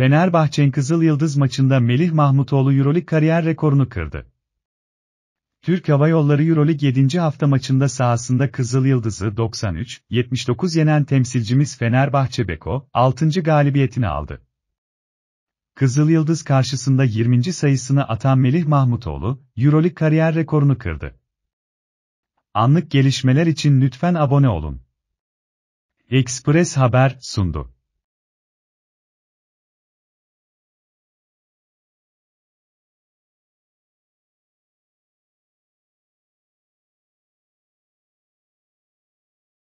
Fenerbahçe'nin Kızıl Yıldız maçında Melih Mahmutoğlu Euroleague kariyer rekorunu kırdı. Türk Hava Yolları Euroleague 7. hafta maçında sahasında Kızıl Yıldız'ı 93-79 yenen temsilcimiz Fenerbahçe Beko, 6. galibiyetini aldı. Kızıl Yıldız karşısında 20. sayısını atan Melih Mahmutoğlu, Euroleague kariyer rekorunu kırdı. Anlık gelişmeler için lütfen abone olun. Express Haber sundu.